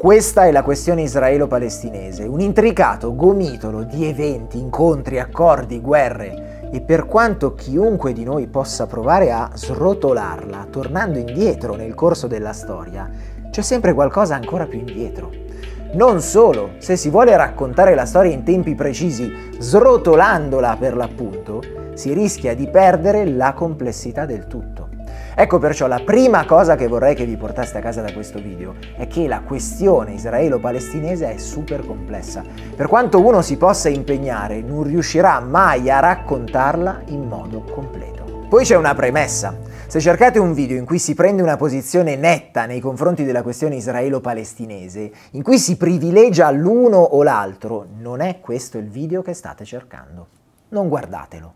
Questa è la questione israelo-palestinese, un intricato gomitolo di eventi, incontri, accordi, guerre e per quanto chiunque di noi possa provare a srotolarla, tornando indietro nel corso della storia, c'è sempre qualcosa ancora più indietro. Non solo, se si vuole raccontare la storia in tempi precisi, srotolandola per l'appunto, si rischia di perdere la complessità del tutto. Ecco perciò la prima cosa che vorrei che vi portaste a casa da questo video è che la questione israelo-palestinese è super complessa. Per quanto uno si possa impegnare, non riuscirà mai a raccontarla in modo completo. Poi c'è una premessa. Se cercate un video in cui si prende una posizione netta nei confronti della questione israelo-palestinese, in cui si privilegia l'uno o l'altro, non è questo il video che state cercando. Non guardatelo.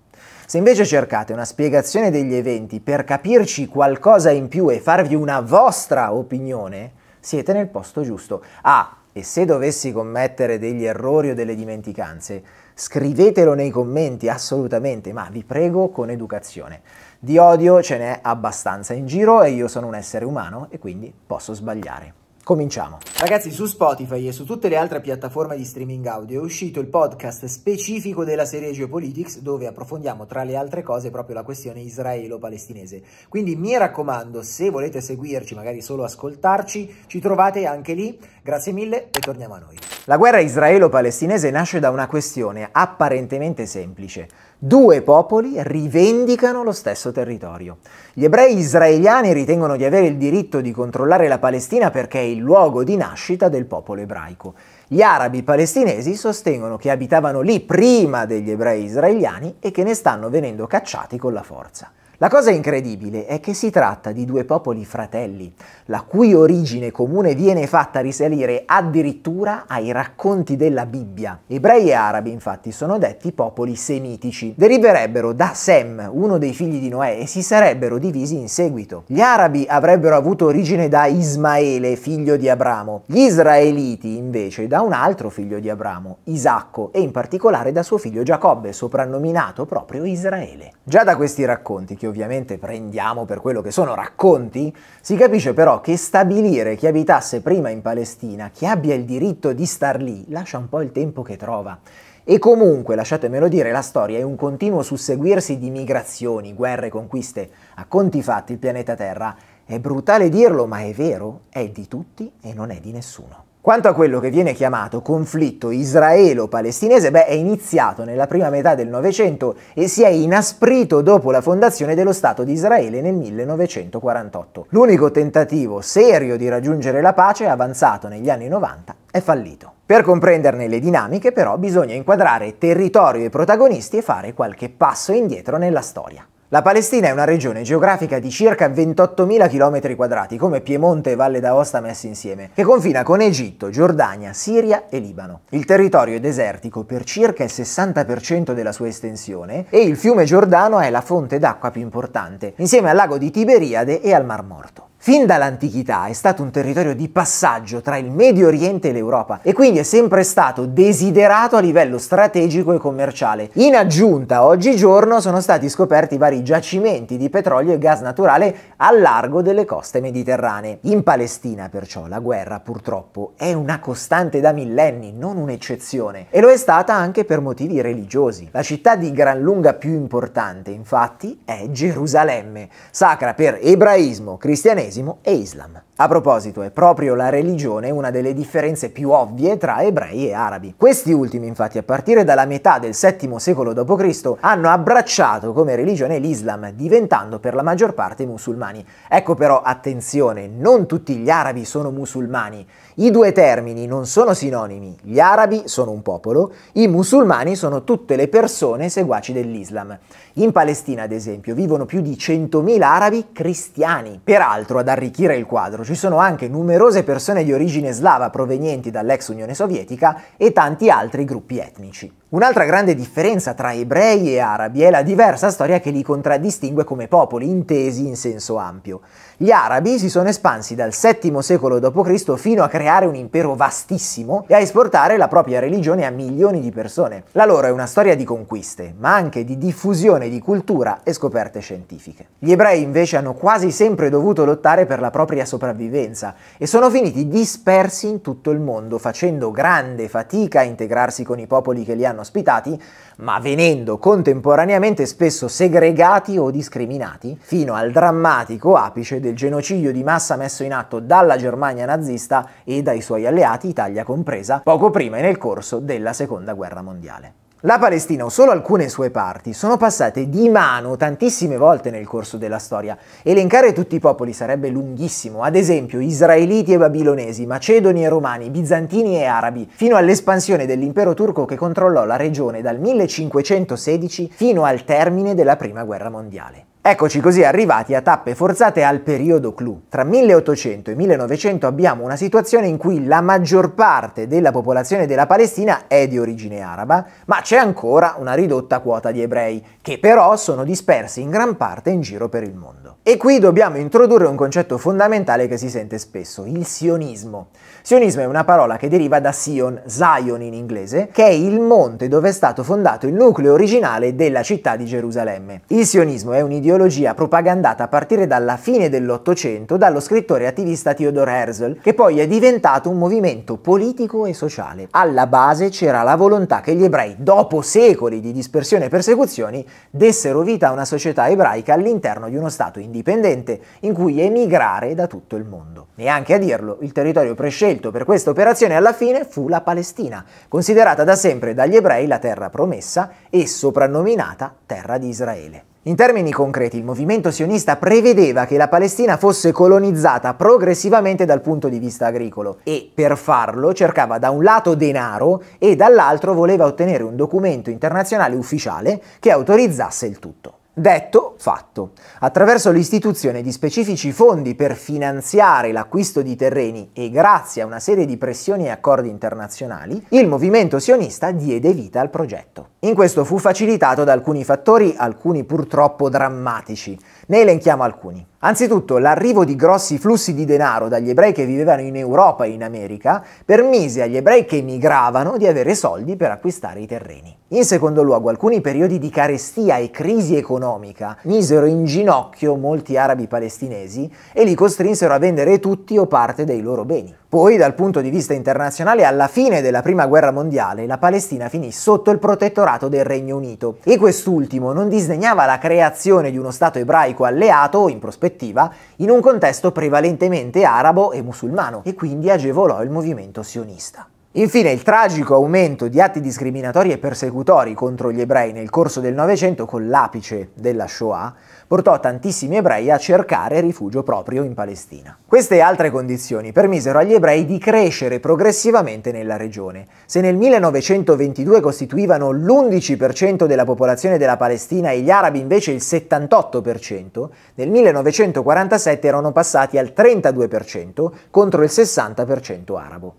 Se invece cercate una spiegazione degli eventi per capirci qualcosa in più e farvi una vostra opinione, siete nel posto giusto. Ah, e se dovessi commettere degli errori o delle dimenticanze, scrivetelo nei commenti assolutamente, ma vi prego con educazione. Di odio ce n'è abbastanza in giro e io sono un essere umano e quindi posso sbagliare. Cominciamo. Ragazzi, su Spotify e su tutte le altre piattaforme di streaming audio è uscito il podcast specifico della serie Geopolitics dove approfondiamo tra le altre cose proprio la questione israelo-palestinese. Quindi mi raccomando, se volete seguirci, magari solo ascoltarci, ci trovate anche lì. Grazie mille e torniamo a noi. La guerra israelo-palestinese nasce da una questione apparentemente semplice. Due popoli rivendicano lo stesso territorio. Gli ebrei israeliani ritengono di avere il diritto di controllare la Palestina perché è il luogo di nascita del popolo ebraico. Gli arabi palestinesi sostengono che abitavano lì prima degli ebrei israeliani e che ne stanno venendo cacciati con la forza. La cosa incredibile è che si tratta di due popoli fratelli, la cui origine comune viene fatta risalire addirittura ai racconti della Bibbia. Ebrei e arabi infatti sono detti popoli semitici. Deriverebbero da Sem, uno dei figli di Noè, e si sarebbero divisi in seguito. Gli arabi avrebbero avuto origine da Ismaele, figlio di Abramo. Gli israeliti invece da un altro figlio di Abramo, Isacco, e in particolare da suo figlio Giacobbe, soprannominato proprio Israele. Già da questi racconti che ho ovviamente prendiamo per quello che sono racconti, si capisce però che stabilire chi abitasse prima in Palestina, chi abbia il diritto di star lì, lascia un po' il tempo che trova. E comunque, lasciatemelo dire, la storia è un continuo susseguirsi di migrazioni, guerre, conquiste. A conti fatti il pianeta Terra, è brutale dirlo, ma è vero, è di tutti e non è di nessuno. Quanto a quello che viene chiamato conflitto israelo-palestinese, beh, è iniziato nella prima metà del Novecento e si è inasprito dopo la fondazione dello Stato di Israele nel 1948. L'unico tentativo serio di raggiungere la pace avanzato negli anni 90 è fallito. Per comprenderne le dinamiche, però, bisogna inquadrare territorio e protagonisti e fare qualche passo indietro nella storia. La Palestina è una regione geografica di circa 28.000 km quadrati, come Piemonte e Valle d'Aosta messi insieme, che confina con Egitto, Giordania, Siria e Libano. Il territorio è desertico per circa il 60% della sua estensione e il fiume Giordano è la fonte d'acqua più importante, insieme al lago di Tiberiade e al Mar Morto. Fin dall'antichità è stato un territorio di passaggio tra il Medio Oriente e l'Europa e quindi è sempre stato desiderato a livello strategico e commerciale. In aggiunta, oggigiorno sono stati scoperti vari giacimenti di petrolio e gas naturale a largo delle coste mediterranee. In Palestina, perciò, la guerra purtroppo è una costante da millenni, non un'eccezione, e lo è stata anche per motivi religiosi. La città di gran lunga più importante, infatti, è Gerusalemme, sacra per ebraismo, cristianesimo Cristianesimo e Islam. A proposito, è proprio la religione una delle differenze più ovvie tra ebrei e arabi. Questi ultimi, infatti, a partire dalla metà del VII secolo d.C., hanno abbracciato come religione l'Islam, diventando per la maggior parte musulmani. Ecco però attenzione, non tutti gli arabi sono musulmani. I due termini non sono sinonimi. Gli arabi sono un popolo, i musulmani sono tutte le persone seguaci dell'Islam. In Palestina, ad esempio, vivono più di 100.000 arabi cristiani. Peraltro, ad arricchire il quadro ci sono anche numerose persone di origine slava provenienti dall'ex Unione Sovietica e tanti altri gruppi etnici. Un'altra grande differenza tra ebrei e arabi è la diversa storia che li contraddistingue come popoli, intesi in senso ampio. Gli arabi si sono espansi dal VII secolo d.C. fino a creare un impero vastissimo e a esportare la propria religione a milioni di persone. La loro è una storia di conquiste, ma anche di diffusione di cultura e scoperte scientifiche. Gli ebrei invece hanno quasi sempre dovuto lottare per la propria sopravvivenza e sono finiti dispersi in tutto il mondo, facendo grande fatica a integrarsi con i popoli che li hanno ospitati, ma venendo contemporaneamente spesso segregati o discriminati, fino al drammatico apice del genocidio di massa messo in atto dalla Germania nazista e dai suoi alleati, Italia compresa, poco prima e nel corso della Seconda Guerra Mondiale. La Palestina, o solo alcune sue parti, sono passate di mano tantissime volte nel corso della storia. Elencare tutti i popoli sarebbe lunghissimo, ad esempio israeliti e babilonesi, macedoni e romani, bizantini e arabi, fino all'espansione dell'impero turco che controllò la regione dal 1516 fino al termine della Prima Guerra Mondiale. Eccoci così arrivati a tappe forzate al periodo clou. Tra 1800 e 1900 abbiamo una situazione in cui la maggior parte della popolazione della Palestina è di origine araba, ma c'è ancora una ridotta quota di ebrei, che però sono dispersi in gran parte in giro per il mondo. E qui dobbiamo introdurre un concetto fondamentale che si sente spesso, il sionismo. Sionismo è una parola che deriva da Sion, Zion in inglese, che è il monte dove è stato fondato il nucleo originale della città di Gerusalemme. Il sionismo è un'ideologia ideologia propagandata a partire dalla fine dell'Ottocento dallo scrittore e attivista Theodor Herzl, che poi è diventato un movimento politico e sociale. Alla base c'era la volontà che gli ebrei, dopo secoli di dispersione e persecuzioni, dessero vita a una società ebraica all'interno di uno Stato indipendente in cui emigrare da tutto il mondo. Neanche a dirlo, il territorio prescelto per questa operazione alla fine fu la Palestina, considerata da sempre dagli ebrei la terra promessa e soprannominata terra di Israele. In termini concreti, il movimento sionista prevedeva che la Palestina fosse colonizzata progressivamente dal punto di vista agricolo e per farlo cercava da un lato denaro e dall'altro voleva ottenere un documento internazionale ufficiale che autorizzasse il tutto. Detto, fatto. Attraverso l'istituzione di specifici fondi per finanziare l'acquisto di terreni e grazie a una serie di pressioni e accordi internazionali, il movimento sionista diede vita al progetto. In questo fu facilitato da alcuni fattori, alcuni purtroppo drammatici. Ne elenchiamo alcuni. Anzitutto, l'arrivo di grossi flussi di denaro dagli ebrei che vivevano in Europa e in America permise agli ebrei che emigravano di avere soldi per acquistare i terreni. In secondo luogo, alcuni periodi di carestia e crisi economica misero in ginocchio molti arabi palestinesi e li costrinsero a vendere tutti o parte dei loro beni. Poi, dal punto di vista internazionale, alla fine della Prima Guerra Mondiale la Palestina finì sotto il protettorato del Regno Unito e quest'ultimo non disdegnava la creazione di uno Stato ebraico alleato, in prospettiva, in un contesto prevalentemente arabo e musulmano e quindi agevolò il movimento sionista. Infine, il tragico aumento di atti discriminatori e persecutori contro gli ebrei nel corso del Novecento, con l'apice della Shoah, portò tantissimi ebrei a cercare rifugio proprio in Palestina. Queste e altre condizioni permisero agli ebrei di crescere progressivamente nella regione. Se nel 1922 costituivano l'11% della popolazione della Palestina e gli arabi invece il 78%, nel 1947 erano passati al 32% contro il 60% arabo.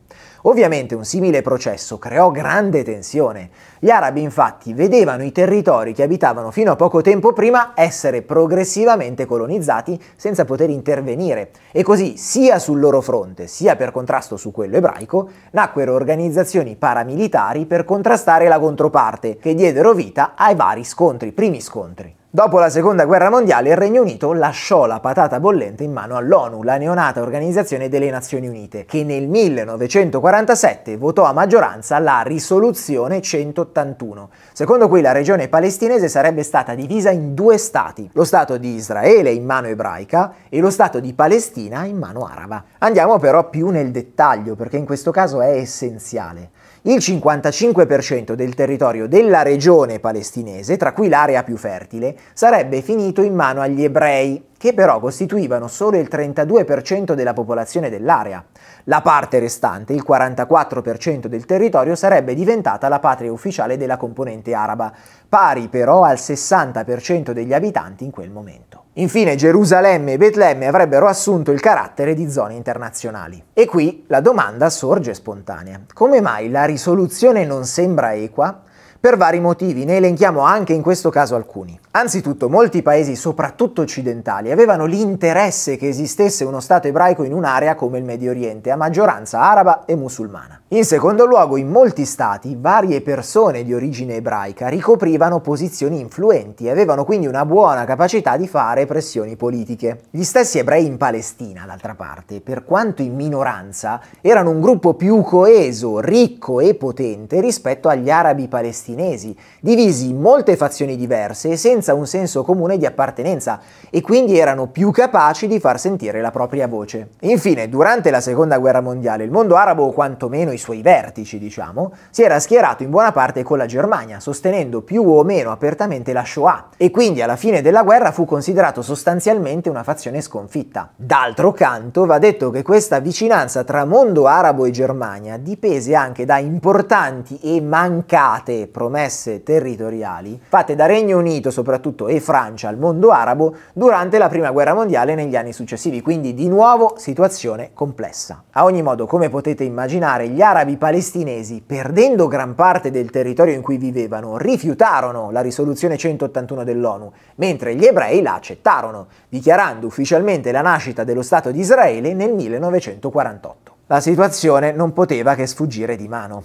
Ovviamente un simile processo creò grande tensione. Gli arabi infatti vedevano i territori che abitavano fino a poco tempo prima essere progressivamente colonizzati senza poter intervenire e così sia sul loro fronte sia per contrasto su quello ebraico nacquero organizzazioni paramilitari per contrastare la controparte che diedero vita ai vari scontri, primi scontri. Dopo la seconda guerra mondiale il Regno Unito lasciò la patata bollente in mano all'ONU, la neonata organizzazione delle Nazioni Unite, che nel 1947 votò a maggioranza la risoluzione 181, secondo cui la regione palestinese sarebbe stata divisa in due stati, lo Stato di Israele in mano ebraica e lo Stato di Palestina in mano araba. Andiamo però più nel dettaglio perché in questo caso è essenziale il 55% del territorio della regione palestinese, tra cui l'area più fertile, sarebbe finito in mano agli ebrei, che però costituivano solo il 32% della popolazione dell'area. La parte restante, il 44% del territorio, sarebbe diventata la patria ufficiale della componente araba, pari però al 60% degli abitanti in quel momento. Infine Gerusalemme e Betlemme avrebbero assunto il carattere di zone internazionali. E qui la domanda sorge spontanea. Come mai la risoluzione non sembra equa? Per vari motivi, ne elenchiamo anche in questo caso alcuni. Anzitutto, molti paesi, soprattutto occidentali, avevano l'interesse che esistesse uno Stato ebraico in un'area come il Medio Oriente, a maggioranza araba e musulmana. In secondo luogo, in molti Stati, varie persone di origine ebraica ricoprivano posizioni influenti e avevano quindi una buona capacità di fare pressioni politiche. Gli stessi ebrei in Palestina, d'altra parte, per quanto in minoranza, erano un gruppo più coeso, ricco e potente rispetto agli arabi palestinesi, divisi in molte fazioni diverse e senza senza un senso comune di appartenenza e quindi erano più capaci di far sentire la propria voce. Infine, durante la seconda guerra mondiale, il mondo arabo, o quantomeno i suoi vertici, diciamo, si era schierato in buona parte con la Germania, sostenendo più o meno apertamente la Shoah, e quindi alla fine della guerra fu considerato sostanzialmente una fazione sconfitta. D'altro canto, va detto che questa vicinanza tra mondo arabo e Germania dipese anche da importanti e mancate promesse territoriali fatte da Regno Unito soprattutto soprattutto e Francia al mondo arabo durante la Prima Guerra Mondiale negli anni successivi, quindi di nuovo situazione complessa. A ogni modo, come potete immaginare, gli arabi palestinesi, perdendo gran parte del territorio in cui vivevano, rifiutarono la risoluzione 181 dell'ONU, mentre gli ebrei la accettarono, dichiarando ufficialmente la nascita dello Stato di Israele nel 1948. La situazione non poteva che sfuggire di mano.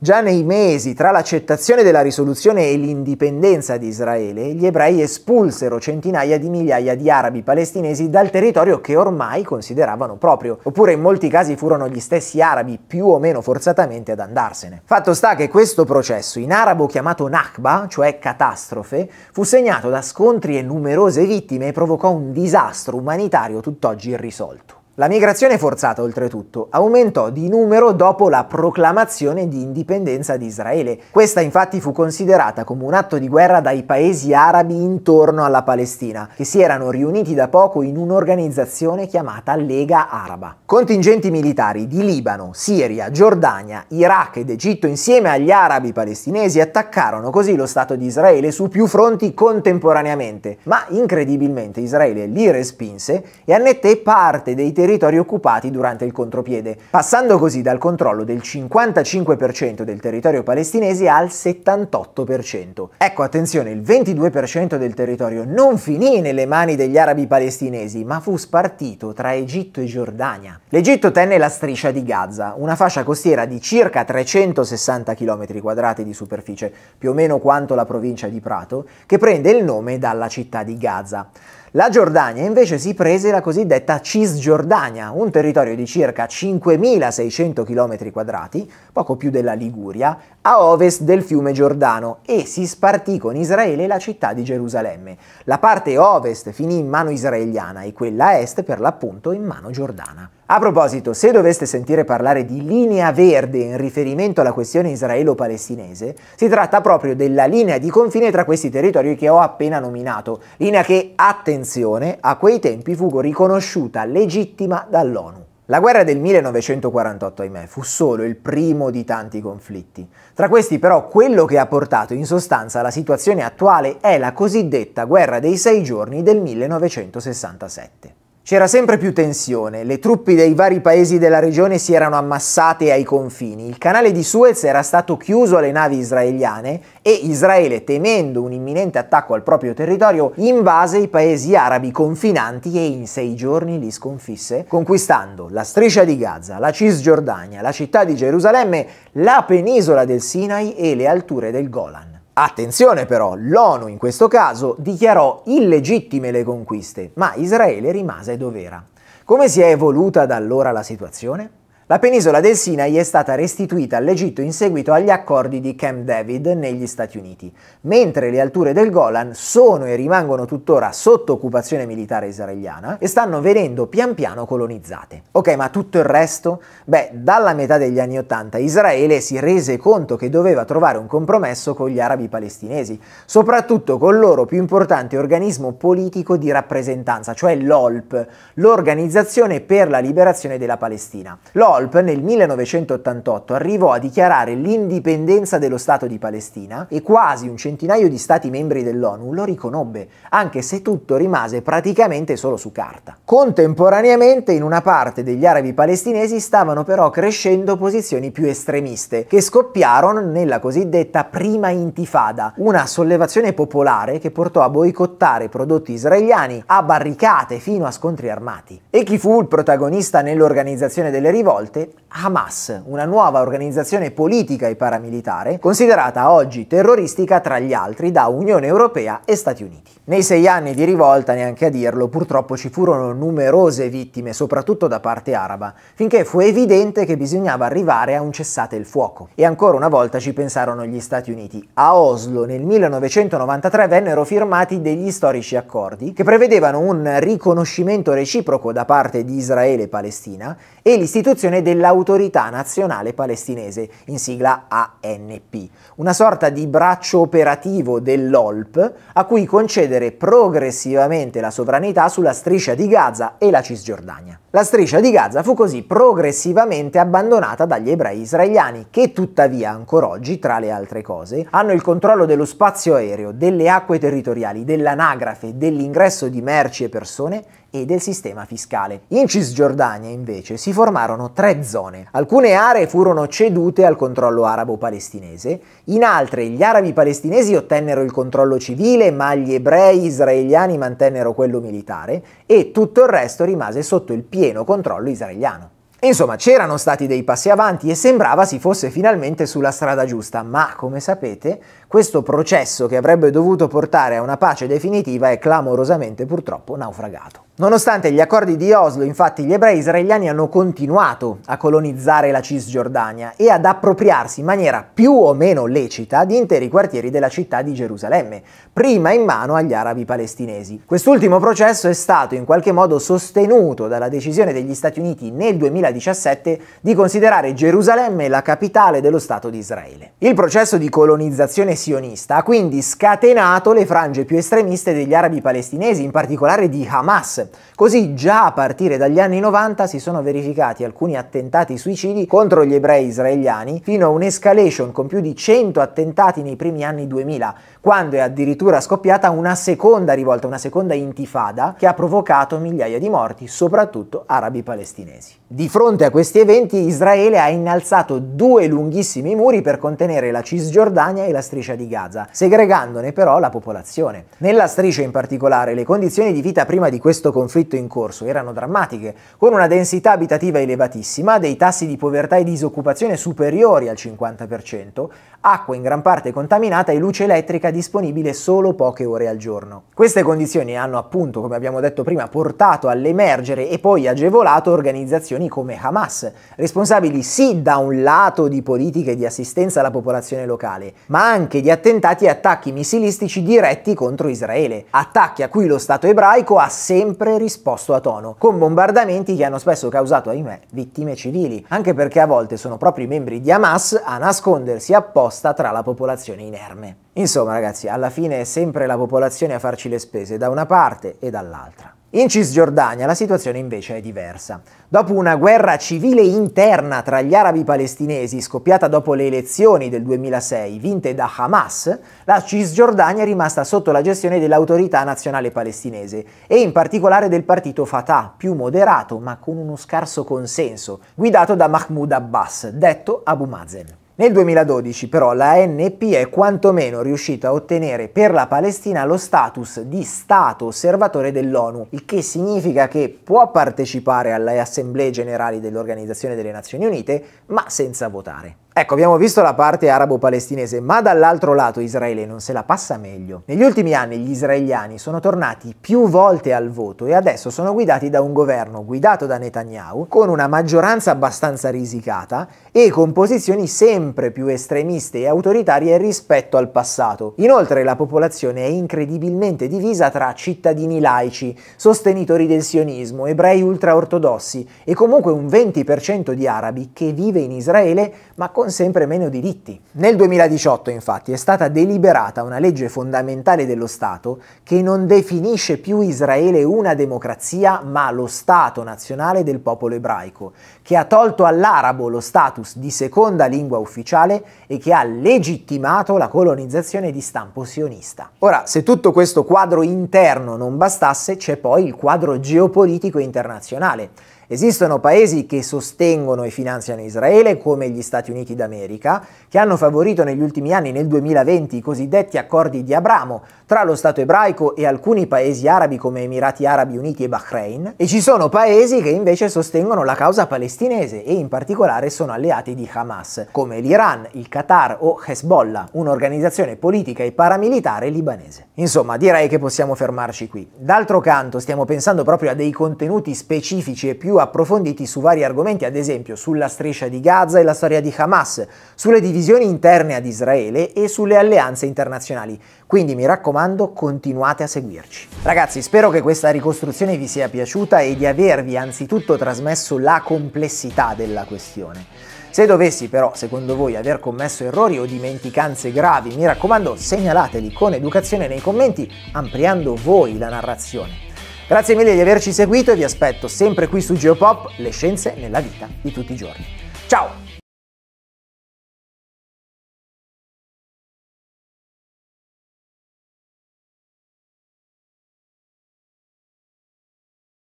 Già nei mesi tra l'accettazione della risoluzione e l'indipendenza di Israele, gli ebrei espulsero centinaia di migliaia di arabi palestinesi dal territorio che ormai consideravano proprio, oppure in molti casi furono gli stessi arabi più o meno forzatamente ad andarsene. Fatto sta che questo processo, in arabo chiamato Nakba, cioè catastrofe, fu segnato da scontri e numerose vittime e provocò un disastro umanitario tutt'oggi irrisolto. La migrazione forzata, oltretutto, aumentò di numero dopo la proclamazione di indipendenza di Israele. Questa infatti fu considerata come un atto di guerra dai paesi arabi intorno alla Palestina, che si erano riuniti da poco in un'organizzazione chiamata Lega Araba. Contingenti militari di Libano, Siria, Giordania, Iraq ed Egitto insieme agli arabi palestinesi attaccarono così lo Stato di Israele su più fronti contemporaneamente, ma incredibilmente Israele li respinse e annette parte dei territori territori occupati durante il contropiede, passando così dal controllo del 55% del territorio palestinese al 78%. Ecco attenzione, il 22% del territorio non finì nelle mani degli arabi palestinesi, ma fu spartito tra Egitto e Giordania. L'Egitto tenne la striscia di Gaza, una fascia costiera di circa 360 km quadrati di superficie, più o meno quanto la provincia di Prato, che prende il nome dalla città di Gaza. La Giordania invece si prese la cosiddetta Cisgiordania, un territorio di circa 5.600 km quadrati, poco più della Liguria, a ovest del fiume Giordano e si spartì con Israele la città di Gerusalemme. La parte ovest finì in mano israeliana e quella est per l'appunto in mano giordana. A proposito, se doveste sentire parlare di linea verde in riferimento alla questione israelo-palestinese, si tratta proprio della linea di confine tra questi territori che ho appena nominato, linea che, attenzione, a quei tempi fu riconosciuta legittima dall'ONU. La guerra del 1948, ahimè, fu solo il primo di tanti conflitti. Tra questi però quello che ha portato in sostanza alla situazione attuale è la cosiddetta guerra dei sei giorni del 1967. C'era sempre più tensione, le truppe dei vari paesi della regione si erano ammassate ai confini, il canale di Suez era stato chiuso alle navi israeliane e Israele, temendo un imminente attacco al proprio territorio, invase i paesi arabi confinanti e in sei giorni li sconfisse, conquistando la striscia di Gaza, la Cisgiordania, la città di Gerusalemme, la penisola del Sinai e le alture del Golan. Attenzione però, l'ONU in questo caso dichiarò illegittime le conquiste, ma Israele rimase dov'era. Come si è evoluta da allora la situazione? La penisola del Sinai è stata restituita all'Egitto in seguito agli accordi di Camp David negli Stati Uniti, mentre le alture del Golan sono e rimangono tuttora sotto occupazione militare israeliana e stanno venendo pian piano colonizzate. Ok, ma tutto il resto? Beh, dalla metà degli anni Ottanta Israele si rese conto che doveva trovare un compromesso con gli arabi palestinesi, soprattutto col loro più importante organismo politico di rappresentanza, cioè l'OLP, l'Organizzazione per la Liberazione della Palestina. L'OLP Volpe nel 1988 arrivò a dichiarare l'indipendenza dello Stato di Palestina e quasi un centinaio di Stati membri dell'ONU lo riconobbe, anche se tutto rimase praticamente solo su carta. Contemporaneamente in una parte degli arabi palestinesi stavano però crescendo posizioni più estremiste, che scoppiarono nella cosiddetta prima intifada, una sollevazione popolare che portò a boicottare prodotti israeliani, a barricate fino a scontri armati. E chi fu il protagonista nell'organizzazione delle rivolte? volte Hamas, una nuova organizzazione politica e paramilitare, considerata oggi terroristica tra gli altri da Unione Europea e Stati Uniti. Nei sei anni di rivolta, neanche a dirlo, purtroppo ci furono numerose vittime, soprattutto da parte araba, finché fu evidente che bisognava arrivare a un cessate il fuoco. E ancora una volta ci pensarono gli Stati Uniti. A Oslo nel 1993 vennero firmati degli storici accordi che prevedevano un riconoscimento reciproco da parte di Israele e Palestina e l'istituzione Associazione dell'Autorità Nazionale Palestinese, in sigla ANP, una sorta di braccio operativo dell'OLP a cui concedere progressivamente la sovranità sulla striscia di Gaza e la Cisgiordania. La striscia di Gaza fu così progressivamente abbandonata dagli ebrei israeliani, che tuttavia ancora oggi, tra le altre cose, hanno il controllo dello spazio aereo, delle acque territoriali, dell'anagrafe, dell'ingresso di merci e persone e del sistema fiscale. In Cisgiordania invece si formarono tre zone. Alcune aree furono cedute al controllo arabo-palestinese, in altre gli arabi palestinesi ottennero il controllo civile ma gli ebrei israeliani mantennero quello militare e tutto il resto rimase sotto il piede pieno controllo israeliano. Insomma, c'erano stati dei passi avanti e sembrava si fosse finalmente sulla strada giusta, ma come sapete questo processo che avrebbe dovuto portare a una pace definitiva è clamorosamente purtroppo naufragato. Nonostante gli accordi di Oslo, infatti, gli ebrei israeliani hanno continuato a colonizzare la Cisgiordania e ad appropriarsi in maniera più o meno lecita di interi quartieri della città di Gerusalemme, prima in mano agli arabi palestinesi. Quest'ultimo processo è stato in qualche modo sostenuto dalla decisione degli Stati Uniti nel 2017 di considerare Gerusalemme la capitale dello Stato di Israele. Il processo di colonizzazione sionista, ha quindi scatenato le frange più estremiste degli arabi palestinesi, in particolare di Hamas. Così già a partire dagli anni 90 si sono verificati alcuni attentati suicidi contro gli ebrei israeliani, fino a un'escalation con più di 100 attentati nei primi anni 2000, quando è addirittura scoppiata una seconda rivolta, una seconda intifada, che ha provocato migliaia di morti, soprattutto arabi palestinesi. Di fronte a questi eventi Israele ha innalzato due lunghissimi muri per contenere la Cisgiordania e la striscia striscia di Gaza, segregandone però la popolazione. Nella striscia in particolare le condizioni di vita prima di questo conflitto in corso erano drammatiche, con una densità abitativa elevatissima, dei tassi di povertà e disoccupazione superiori al 50%, acqua in gran parte contaminata e luce elettrica disponibile solo poche ore al giorno. Queste condizioni hanno appunto, come abbiamo detto prima, portato all'emergere e poi agevolato organizzazioni come Hamas, responsabili sì da un lato di politiche di assistenza alla popolazione locale, ma anche anche di attentati e attacchi missilistici diretti contro Israele, attacchi a cui lo Stato ebraico ha sempre risposto a tono, con bombardamenti che hanno spesso causato, ahimè, vittime civili, anche perché a volte sono proprio i membri di Hamas a nascondersi apposta tra la popolazione inerme. Insomma ragazzi, alla fine è sempre la popolazione a farci le spese da una parte e dall'altra. In Cisgiordania la situazione invece è diversa. Dopo una guerra civile interna tra gli arabi palestinesi scoppiata dopo le elezioni del 2006 vinte da Hamas, la Cisgiordania è rimasta sotto la gestione dell'autorità nazionale palestinese e in particolare del partito Fatah, più moderato ma con uno scarso consenso, guidato da Mahmoud Abbas, detto Abu Mazen. Nel 2012 però la NP è quantomeno riuscita a ottenere per la Palestina lo status di Stato osservatore dell'ONU, il che significa che può partecipare alle assemblee generali dell'Organizzazione delle Nazioni Unite, ma senza votare. Ecco, abbiamo visto la parte arabo-palestinese, ma dall'altro lato Israele non se la passa meglio. Negli ultimi anni gli israeliani sono tornati più volte al voto e adesso sono guidati da un governo guidato da Netanyahu, con una maggioranza abbastanza risicata e con posizioni sempre più estremiste e autoritarie rispetto al passato. Inoltre la popolazione è incredibilmente divisa tra cittadini laici, sostenitori del sionismo, ebrei ultraortodossi e comunque un 20% di arabi che vive in Israele ma con con sempre meno diritti. Nel 2018 infatti è stata deliberata una legge fondamentale dello Stato che non definisce più Israele una democrazia ma lo Stato nazionale del popolo ebraico, che ha tolto all'arabo lo status di seconda lingua ufficiale e che ha legittimato la colonizzazione di stampo sionista. Ora, se tutto questo quadro interno non bastasse, c'è poi il quadro geopolitico internazionale Esistono paesi che sostengono e finanziano Israele, come gli Stati Uniti d'America, che hanno favorito negli ultimi anni, nel 2020, i cosiddetti accordi di Abramo tra lo Stato ebraico e alcuni paesi arabi come Emirati Arabi Uniti e Bahrain, e ci sono paesi che invece sostengono la causa palestinese e in particolare sono alleati di Hamas, come l'Iran, il Qatar o Hezbollah, un'organizzazione politica e paramilitare libanese. Insomma, direi che possiamo fermarci qui. D'altro canto, stiamo pensando proprio a dei contenuti specifici e più approfonditi su vari argomenti, ad esempio sulla striscia di Gaza e la storia di Hamas, sulle divisioni interne ad Israele e sulle alleanze internazionali. Quindi mi raccomando, continuate a seguirci. Ragazzi, spero che questa ricostruzione vi sia piaciuta e di avervi anzitutto trasmesso la complessità della questione. Se dovessi però, secondo voi, aver commesso errori o dimenticanze gravi, mi raccomando, segnalateli con educazione nei commenti, ampliando voi la narrazione. Grazie mille di averci seguito e vi aspetto sempre qui su Geopop, le scienze nella vita di tutti i giorni. Ciao!